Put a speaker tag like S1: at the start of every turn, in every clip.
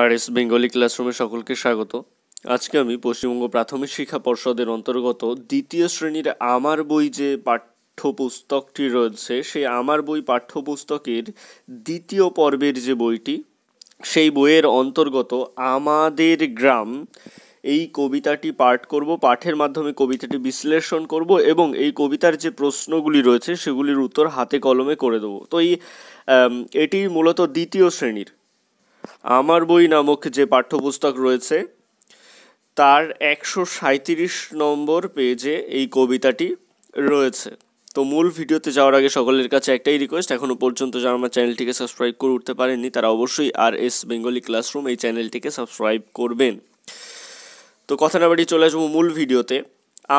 S1: আর S Bengali ক্লাসরুমে সকলকে স্বাগত আজকে আমি পশ্চিমবঙ্গ প্রাথমিক শিক্ষা পর্ষদের অন্তর্গত দ্বিতীয় শ্রেণীর আমার বই যে পাঠ্যপুস্তকটি রয়েছে সেই আমার বই পাঠ্যপুস্তকের দ্বিতীয় পর্বের যে বইটি সেই বইয়ের অন্তর্গত আমাদের গ্রাম এই কবিতাটি পাঠ করব পাঠের মাধ্যমে কবিতাটি বিশ্লেষণ করব এবং এই কবিতার যে প্রশ্নগুলি রয়েছে সেগুলির উত্তর হাতে কলমে করে দেবো তো এই এটি মূলত দ্বিতীয় শ্রেণীর আমার বই নামক যে পাঠ্যপুস্তক রয়েছে তার একশো সাঁইত্রিশ নম্বর পেজে এই কবিতাটি রয়েছে তো মূল ভিডিওতে যাওয়ার আগে সকলের কাছে একটাই রিকোয়েস্ট এখনও পর্যন্ত যারা আমার চ্যানেলটিকে সাবস্ক্রাইব করে উঠতে পারেননি তারা অবশ্যই আর এস বেঙ্গলি ক্লাসরুম এই চ্যানেলটিকে সাবস্ক্রাইব করবেন তো কথা না বাড়ি চলে আসবো মূল ভিডিওতে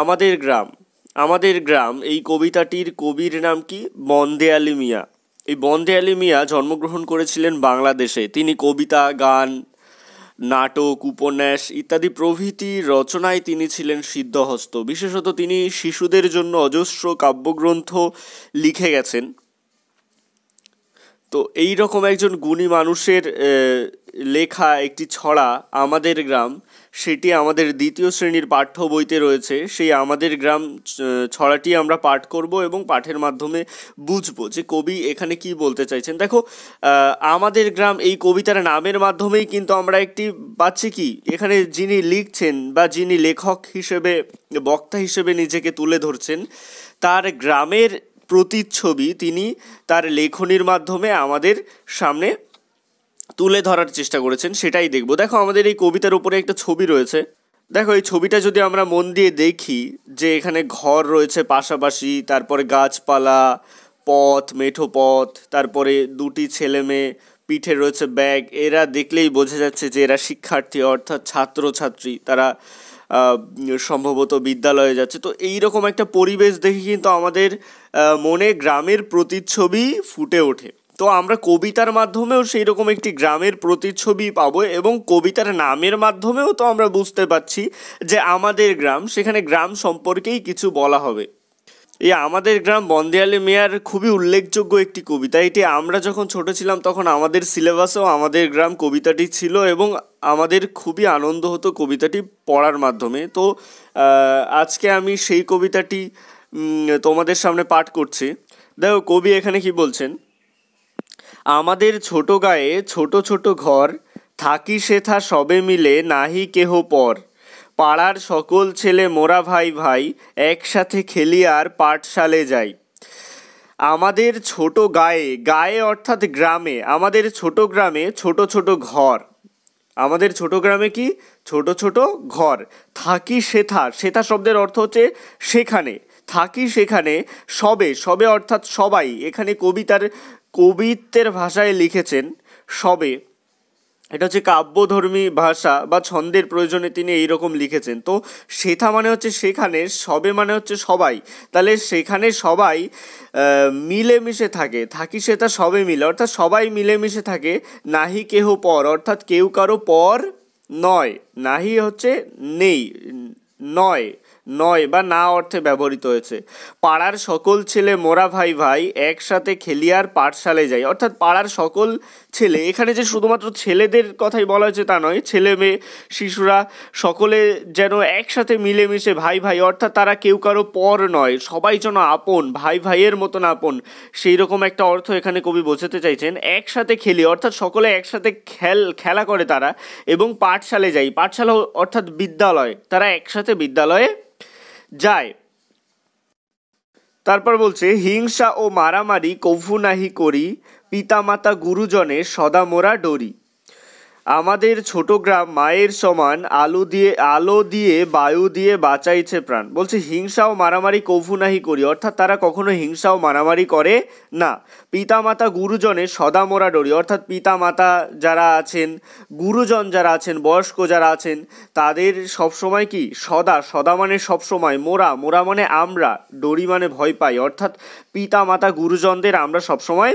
S1: আমাদের গ্রাম আমাদের গ্রাম এই কবিতাটির কবির নাম কি বন্দেয়ালি মিয়া এই বন্দে আলী মিয়া জন্মগ্রহণ করেছিলেন বাংলাদেশে তিনি কবিতা গান নাটক উপন্যাস ইত্যাদি প্রভৃতি রচনায় তিনি ছিলেন সিদ্ধহস্ত বিশেষত তিনি শিশুদের জন্য অজস্র কাব্যগ্রন্থ লিখে গেছেন তো এই রকম একজন গুণী মানুষের লেখা একটি ছড়া আমাদের গ্রাম সেটি আমাদের দ্বিতীয় শ্রেণীর পাঠ্য বইতে রয়েছে সেই আমাদের গ্রাম ছড়াটি আমরা পাঠ করব এবং পাঠের মাধ্যমে বুঝবো যে কবি এখানে কি বলতে চাইছেন দেখো আমাদের গ্রাম এই কবিতার নামের মাধ্যমেই কিন্তু আমরা একটি পাচ্ছি কি এখানে যিনি লিখছেন বা যিনি লেখক হিসেবে বক্তা হিসেবে নিজেকে তুলে ধরছেন তার গ্রামের প্রতিচ্ছবি তিনি তার লেখনির মাধ্যমে আমাদের সামনে তুলে ধরার চেষ্টা করেছেন সেটাই দেখব দেখো আমাদের এই কবিতার উপরে একটা ছবি রয়েছে দেখো এই ছবিটা যদি আমরা মন দিয়ে দেখি যে এখানে ঘর রয়েছে পাশাপাশি তারপরে গাছপালা পথ মেঠো পথ তারপরে দুটি ছেলে মেয়ে পিঠে রয়েছে ব্যাগ এরা দেখলেই বোঝা যাচ্ছে যে এরা শিক্ষার্থী অর্থাৎ ছাত্র ছাত্রী তারা সম্ভবত বিদ্যালয়ে যাচ্ছে তো এই রকম একটা পরিবেশ দেখে কিন্তু আমাদের মনে গ্রামের প্রতিচ্ছবি ফুটে ওঠে তো আমরা কবিতার মাধ্যমেও সেই রকম একটি গ্রামের প্রতিচ্ছবি পাবো এবং কবিতার নামের মাধ্যমেও তো আমরা বুঝতে পারছি যে আমাদের গ্রাম সেখানে গ্রাম সম্পর্কেই কিছু বলা হবে এই আমাদের গ্রাম বন্দিয়ালি মেয়ার খুবই উল্লেখযোগ্য একটি কবিতা এটি আমরা যখন ছোট ছিলাম তখন আমাদের সিলেবাসেও আমাদের গ্রাম কবিতাটি ছিল এবং আমাদের খুবই আনন্দ হতো কবিতাটি পড়ার মাধ্যমে তো আজকে আমি সেই কবিতাটি তোমাদের সামনে পাঠ করছি দেখো কবি এখানে কি বলছেন আমাদের ছোট গায়ে ছোট ছোট ঘর থাকি সেথা সবে মিলে নাহি কেহ পর পাড়ার সকল ছেলে মোরা ভাই ভাই একসাথে খেলি আর পাঠশালে যাই আমাদের ছোট গায়ে গায়ে অর্থাৎ গ্রামে আমাদের ছোট গ্রামে ছোট ছোট ঘর আমাদের ছোট গ্রামে কি ছোট ছোট ঘর থাকি সেথা সেথা শব্দের অর্থ হচ্ছে সেখানে থাকি সেখানে সবে সবে অর্থাৎ সবাই এখানে কবিতার কবিত্বের ভাষায় লিখেছেন সবে এটা হচ্ছে কাব্যধর্মী ভাষা বা ছন্দের প্রয়োজনে তিনি এই রকম লিখেছেন তো সেথা মানে হচ্ছে সেখানে সবে মানে হচ্ছে সবাই তাহলে সেখানে সবাই মিলেমিশে থাকে থাকি তা সবে মিলে অর্থাৎ সবাই মিলেমিশে থাকে নাহি কেহ পর অর্থাৎ কেউ কারো পর নয় নাহি হচ্ছে নেই নয় নয় বা না অর্থে ব্যবহৃত হয়েছে পাড়ার সকল ছেলে মোরা ভাই ভাই একসাথে খেলিয়ার পাঠশালে যায় অর্থাৎ পাড়ার সকল ছেলে এখানে যে শুধুমাত্র ছেলেদের কথাই বলা হয়েছে তা নয় ছেলে মেয়ে শিশুরা সকলে যেন একসাথে মিলেমিশে ভাই ভাই অর্থাৎ তারা কেউ কারো পর নয় সবাই যেন আপন ভাই ভাইয়ের মতন আপন সেই রকম একটা অর্থ এখানে কবি বোঝাতে চাইছেন একসাথে খেলি অর্থাৎ সকলে একসাথে খেল খেলা করে তারা এবং পাঠশালে যাই পাঠশালা অর্থাৎ বিদ্যালয় তারা একসাথে বিদ্যালয়ে যায় তারপর বলছে হিংসা ও মারামারি কভু নাহি করি পিতামাতা গুরুজনের মোরা ডরি আমাদের ছোট গ্রাম মায়ের সমান আলো দিয়ে আলো দিয়ে বায়ু দিয়ে বাঁচাইছে প্রাণ বলছে হিংসা ও মারামারি কভু নাহি করি অর্থাৎ তারা কখনো হিংসা ও মারামারি করে না পিতামাতা গুরুজনের সদা মোরা ডরি অর্থাৎ পিতামাতা যারা আছেন গুরুজন যারা আছেন বয়স্ক যারা আছেন তাদের সবসময় কি সদা সদা মানে সবসময় মোরা মোরা মানে আমরা ডরি মানে ভয় পাই অর্থাৎ পিতামাতা গুরুজনদের আমরা সবসময়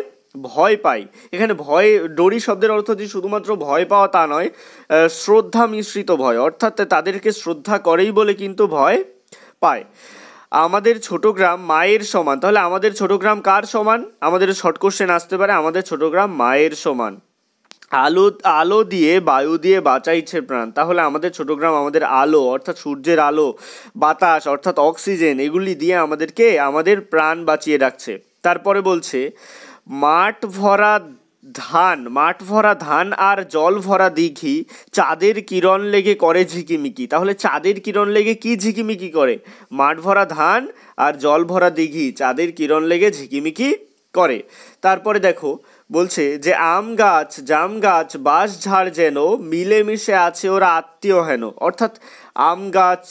S1: ভয় পাই এখানে ভয় ডরি শব্দের অর্থ যে শুধুমাত্র ভয় পাওয়া তা নয় শ্রদ্ধা মিশ্রিত ভয় অর্থাৎ তাদেরকে শ্রদ্ধা করেই বলে কিন্তু ভয় পায় আমাদের ছোট গ্রাম মায়ের সমান তাহলে আমাদের ছোট গ্রাম কার সমান আমাদের শর্ট কোশ্চেন আসতে পারে আমাদের ছোট গ্রাম মায়ের সমান আলো আলো দিয়ে বায়ু দিয়ে বাঁচাইছে প্রাণ তাহলে আমাদের ছোট গ্রাম আমাদের আলো অর্থাৎ সূর্যের আলো বাতাস অর্থাৎ অক্সিজেন এগুলি দিয়ে আমাদেরকে আমাদের প্রাণ বাঁচিয়ে রাখছে তারপরে বলছে মাঠ ভরা ধান মাঠ ভরা ধান আর জল ভরা দিঘি চাঁদের কিরণ লেগে করে ঝিকিমিকি তাহলে চাঁদের কিরণ লেগে কি ঝিকিমিকি করে মাঠ ভরা ধান আর জল ভরা দিঘি চাঁদের কিরণ লেগে ঝিকিমিকি করে তারপরে দেখো বলছে যে আম গাছ জাম গাছ বাস ঝাড় যেন মিলেমিশে আছে ওরা আত্মীয় হেন অর্থাৎ আম গাছ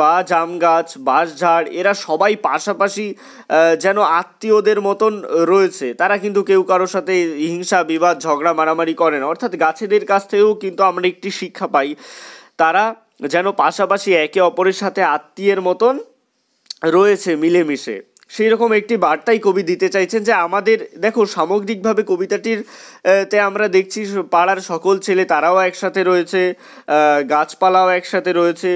S1: বা জাম গাছ বাস ঝাড় এরা সবাই পাশাপাশি যেন আত্মীয়দের মতন রয়েছে তারা কিন্তু কেউ কারোর সাথে হিংসা বিবাদ ঝগড়া মারামারি করে না অর্থাৎ গাছেদের কাছ থেকেও কিন্তু আমরা একটি শিক্ষা পাই তারা যেন পাশাপাশি একে অপরের সাথে আত্মীয়ের মতন রয়েছে মিলেমিশে সেই রকম একটি বার্তাই কবি দিতে চাইছেন যে আমাদের দেখো সামগ্রিকভাবে কবিতাটির তে আমরা দেখছি পাড়ার সকল ছেলে তারাও একসাথে রয়েছে গাছপালাও একসাথে রয়েছে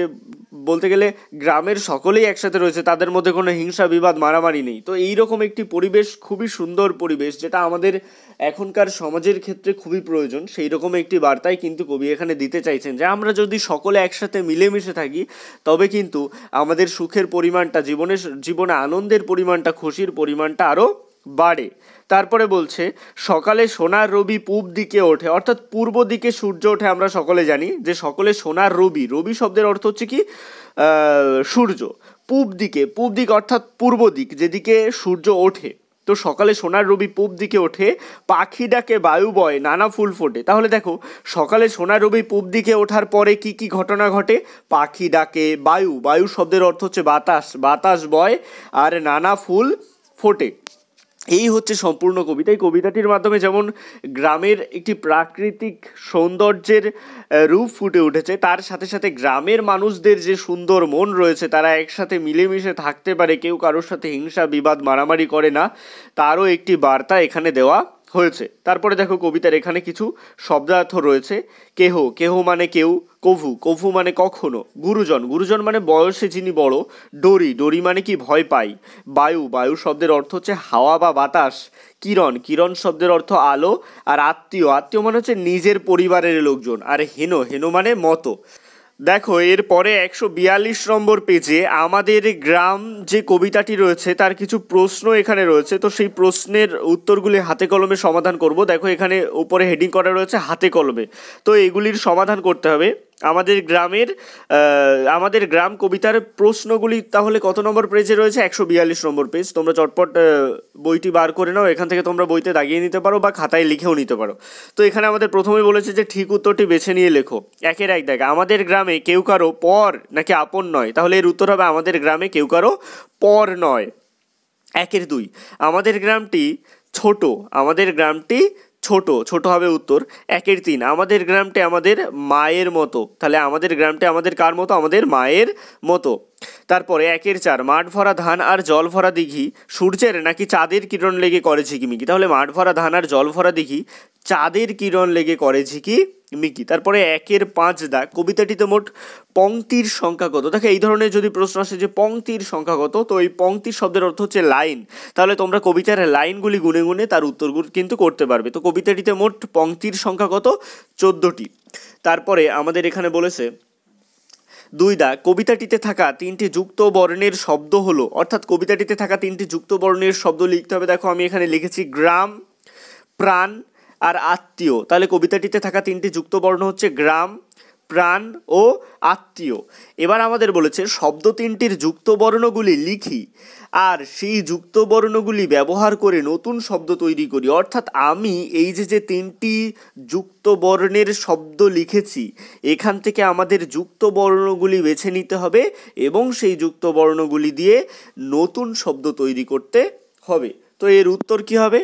S1: বলতে গেলে গ্রামের সকলেই একসাথে রয়েছে তাদের মধ্যে কোনো হিংসা বিবাদ মারামারি নেই তো এই রকম একটি পরিবেশ খুবই সুন্দর পরিবেশ যেটা আমাদের এখনকার সমাজের ক্ষেত্রে খুবই প্রয়োজন সেই রকম একটি বার্তাই কিন্তু কবি এখানে দিতে চাইছেন যে আমরা যদি সকলে একসাথে মিলেমিশে থাকি তবে কিন্তু আমাদের সুখের পরিমাণটা জীবনের জীবনে আনন্দের পরি পরিমাণটা খুশির পরিমাণটা আরও বাড়ে তারপরে বলছে সকালে সোনার রবি পূব দিকে ওঠে অর্থাৎ পূর্ব দিকে সূর্য ওঠে আমরা সকলে জানি যে সকলে সোনার রবি রবি শব্দের অর্থ হচ্ছে কি সূর্য পূব দিকে পূব দিক অর্থাৎ পূর্ব দিক যেদিকে সূর্য ওঠে তো সকালে সোনার রবি পূব দিকে ওঠে পাখি ডাকে বায়ু বয় নানা ফুল ফোটে তাহলে দেখো সকালে সোনার রবি পূব দিকে ওঠার পরে কি কি ঘটনা ঘটে পাখি ডাকে বায়ু বায়ু শব্দের অর্থ হচ্ছে বাতাস বাতাস বয় আর নানা ফুল ফোটে এই হচ্ছে সম্পূর্ণ কবিতা এই কবিতাটির মাধ্যমে যেমন গ্রামের একটি প্রাকৃতিক সৌন্দর্যের রূপ ফুটে উঠেছে তার সাথে সাথে গ্রামের মানুষদের যে সুন্দর মন রয়েছে তারা একসাথে মিলেমিশে থাকতে পারে কেউ কারোর সাথে হিংসা বিবাদ মারামারি করে না তারও একটি বার্তা এখানে দেওয়া হয়েছে তারপরে দেখো কবিতার এখানে কিছু শব্দার্থ রয়েছে কেহ কেহ মানে কেউ কভু কভু মানে কখনো গুরুজন গুরুজন মানে বয়সে যিনি বড় ডরি ডরি মানে কি ভয় পাই বায়ু বায়ু শব্দের অর্থ হচ্ছে হাওয়া বা বাতাস কিরণ কিরণ শব্দের অর্থ আলো আর আত্মীয় আত্মীয় মানে হচ্ছে নিজের পরিবারের লোকজন আর হেনো হেনো মানে মতো দেখো এরপরে একশো বিয়াল্লিশ নম্বর পেজে আমাদের গ্রাম যে কবিতাটি রয়েছে তার কিছু প্রশ্ন এখানে রয়েছে তো সেই প্রশ্নের উত্তরগুলি হাতে কলমে সমাধান করব দেখো এখানে উপরে হেডিং করা রয়েছে হাতে কলমে তো এগুলির সমাধান করতে হবে আমাদের গ্রামের আমাদের গ্রাম কবিতার প্রশ্নগুলি তাহলে কত নম্বর পেজে রয়েছে একশো বিয়াল্লিশ নম্বর পেজ তোমরা চটপট বইটি বার করে নাও এখান থেকে তোমরা বইতে দাগিয়ে নিতে পারো বা খাতায় লিখেও নিতে পারো তো এখানে আমাদের প্রথমে বলেছে যে ঠিক উত্তরটি বেছে নিয়ে লেখো একের এক দেখ আমাদের গ্রামে কেউ কারো পর নাকি আপন নয় তাহলে এর উত্তর হবে আমাদের গ্রামে কেউ কারো পর নয় একের দুই আমাদের গ্রামটি ছোট আমাদের গ্রামটি ছোট ছোট হবে উত্তর একের তিন আমাদের গ্রামটি আমাদের মায়ের মতো তাহলে আমাদের গ্রামটি আমাদের কার মতো আমাদের মায়ের মতো তারপরে একের চার মাঠ ভরা ধান আর জল ভরা দিঘি সূর্যের নাকি চাঁদের কিরণ লেগে করে ঝিকিমিকি তাহলে মাঠ ভরা ধান আর জল ভরা দিঘি চাঁদের কিরণ লেগে করে ঝিকি মিকি তারপরে একের পাঁচ দা কবিতাটিতে মোট পংক্তির সংখ্যা কত দেখো এই ধরনের যদি প্রশ্ন আসে যে পংক্তির সংখ্যা কত তো এই পংক্তির শব্দের অর্থ হচ্ছে লাইন তাহলে তোমরা কবিতার লাইনগুলি গুনে গুনে তার উত্তরগুলো কিন্তু করতে পারবে তো কবিতাটিতে মোট পংক্তির সংখ্যা কত চোদ্দোটি তারপরে আমাদের এখানে বলেছে দুই দা কবিতাটিতে থাকা তিনটি যুক্ত বর্ণের শব্দ হলো অর্থাৎ কবিতাটিতে থাকা তিনটি যুক্ত বর্ণের শব্দ লিখতে হবে দেখো আমি এখানে লিখেছি গ্রাম প্রাণ আর আত্মীয় তাহলে কবিতাটিতে থাকা তিনটি যুক্ত বর্ণ হচ্ছে গ্রাম প্রাণ ও আত্মীয় এবার আমাদের বলেছে শব্দ তিনটির যুক্ত বর্ণগুলি লিখি আর সেই যুক্ত বর্ণগুলি ব্যবহার করে নতুন শব্দ তৈরি করি অর্থাৎ আমি এই যে যে তিনটি যুক্ত বর্ণের শব্দ লিখেছি এখান থেকে আমাদের যুক্ত বর্ণগুলি বেছে নিতে হবে এবং সেই যুক্ত বর্ণগুলি দিয়ে নতুন শব্দ তৈরি করতে হবে তো এর উত্তর কী হবে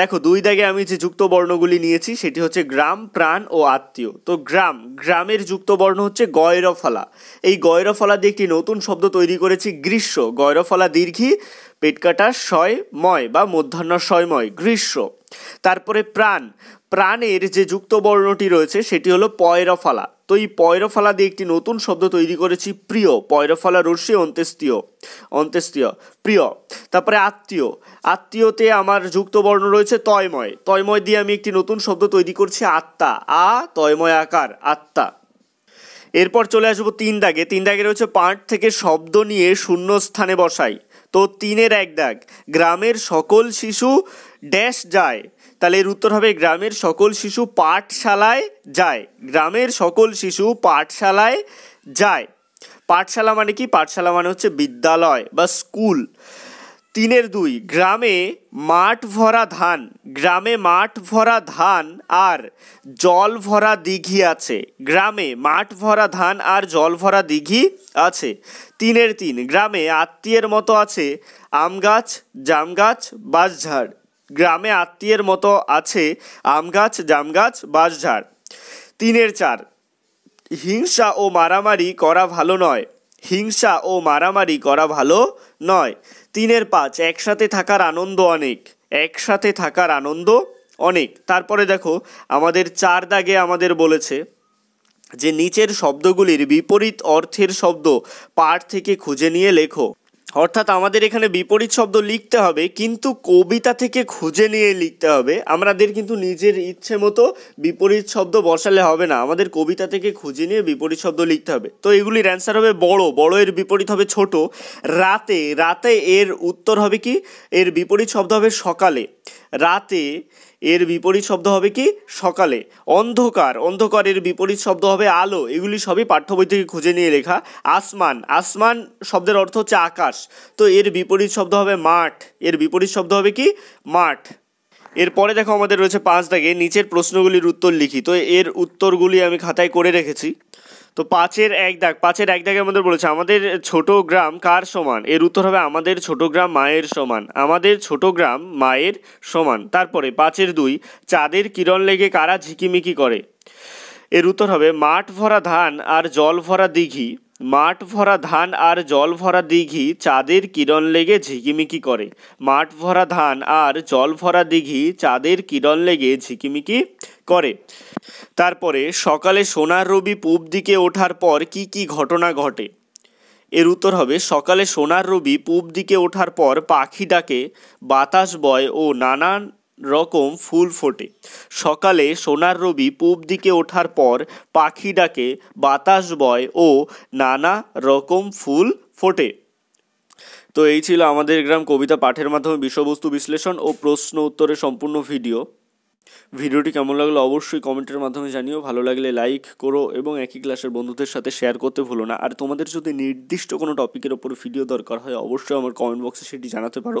S1: দেখো দুই দাগে আমি যে যুক্ত বর্ণগুলি নিয়েছি সেটি হচ্ছে গ্রাম প্রাণ ও আত্মীয় তো গ্রাম গ্রামের যুক্ত বর্ণ হচ্ছে গয়রফলা এই গয়রফলা দিয়ে একটি নতুন শব্দ তৈরি করেছি গ্রীষ্ম গয়রফলা দীর্ঘী পেটকাটা শয় ময় বা মধ্যাহ্ন শয়ময় গ্রীষ্ম তারপরে প্রাণ প্রাণের যে যুক্ত বর্ণটি রয়েছে সেটি হলো পয়রফলা তো এই পয়রফালা দিয়ে একটি নতুন শব্দ তৈরি করেছি প্রিয় পয়রফালা রসি অন্ত্যেস্তীয় অন্ত্যেস্তীয় প্রিয় তারপরে আত্মীয় আত্মীয়তে আমার যুক্ত বর্ণ রয়েছে তয়ময় তয়ময় দিয়ে আমি একটি নতুন শব্দ তৈরি করছি আত্মা আ তয়ময় আকার আত্মা এরপর চলে আসবো তিন দাগে তিন দাগে রয়েছে পাঁট থেকে শব্দ নিয়ে শূন্য স্থানে বসাই তো তিনের এক দাগ গ্রামের সকল শিশু ড্যাশ যায় তাহলে এর উত্তর হবে গ্রামের সকল শিশু পাঠশালায় যায় গ্রামের সকল শিশু পাঠশালায় যায় পাঠশালা মানে কি পাঠশালা মানে হচ্ছে বিদ্যালয় বা স্কুল তিনের দুই গ্রামে মাঠ ভরা ধান গ্রামে মাঠ ভরা ধান আর জল ভরা দিঘি আছে গ্রামে মাঠ ভরা ধান আর জল ভরা দিঘি আছে তিনের তিন গ্রামে আত্মীয়ের মতো আছে আম গাছ জাম গাছ বাঁশঝাড় গ্রামে আত্মীয়ের মতো আছে আম গাছ জাম গাছ বাঁশঝাড় তিনের চার হিংসা ও মারামারি করা ভালো নয় হিংসা ও মারামারি করা ভালো নয় তিনের পাঁচ একসাথে থাকার আনন্দ অনেক একসাথে থাকার আনন্দ অনেক তারপরে দেখো আমাদের চার দাগে আমাদের বলেছে যে নিচের শব্দগুলির বিপরীত অর্থের শব্দ পাঠ থেকে খুঁজে নিয়ে লেখো অর্থাৎ আমাদের এখানে বিপরীত শব্দ লিখতে হবে কিন্তু কবিতা থেকে খুঁজে নিয়ে লিখতে হবে আমাদের কিন্তু নিজের ইচ্ছে মতো বিপরীত শব্দ বসালে হবে না আমাদের কবিতা থেকে খুঁজে নিয়ে বিপরীত শব্দ লিখতে হবে তো এগুলির অ্যান্সার হবে বড় বড় এর বিপরীত হবে ছোট রাতে রাতে এর উত্তর হবে কি এর বিপরীত শব্দ হবে সকালে রাতে এর বিপরীত শব্দ হবে কি সকালে অন্ধকার অন্ধকারের বিপরীত শব্দ হবে আলো এগুলি সবই পাঠ্য বই থেকে খুঁজে নিয়ে লেখা আসমান আসমান শব্দের অর্থ হচ্ছে আকাশ তো এর বিপরীত শব্দ হবে মাঠ এর বিপরীত শব্দ হবে কি মাঠ এরপরে দেখো আমাদের রয়েছে পাঁচ দাগে নিচের প্রশ্নগুলির উত্তর লিখি তো এর উত্তরগুলি আমি খাতায় করে রেখেছি তো পাঁচের এক দাগ পাঁচের এক দাগে আমাদের বলেছে আমাদের ছোট গ্রাম কার সমান এর উত্তর হবে আমাদের ছোট গ্রাম মায়ের সমান আমাদের ছোট গ্রাম মায়ের সমান তারপরে পাঁচের দুই চাঁদের কিরণ লেগে কারা ঝিকিমিকি করে এর উত্তর হবে মাঠ ভরা ধান আর জল ভরা দিঘি মাঠ ভরা ধান আর জল ভরা দিঘি চাঁদের কিরণ লেগে ঝিকিমিকি করে মাঠ ভরা ধান আর জল ভরা দিঘি চাঁদের কিরণ লেগে ঝিকিমিকি করে তারপরে সকালে সোনার রবি পূব দিকে ওঠার পর কি কি ঘটনা ঘটে এর উত্তর হবে সকালে সোনার রবি পূব দিকে ওঠার পর পাখি ডাকে বাতাস বয় ও নানান রকম ফুল ফোটে সকালে সোনার রবি পূব দিকে ওঠার পর পাখি ডাকে বাতাস বয় ও নানা রকম ফুল ফোটে তো এই ছিল আমাদের গ্রাম কবিতা পাঠের মাধ্যমে বিষয়বস্তু বিশ্লেষণ ও প্রশ্ন উত্তরের সম্পূর্ণ ভিডিও ভিডিওটি কেমন লাগলো অবশ্যই কমেন্টের মাধ্যমে জানিও ভালো লাগলে লাইক করো এবং একই ক্লাসের বন্ধুদের সাথে শেয়ার করতে ভুলো না আর তোমাদের যদি নির্দিষ্ট কোনো টপিকের ওপর ভিডিও দরকার হয় অবশ্যই আমার কমেন্ট বক্সে সেটি জানাতে পারো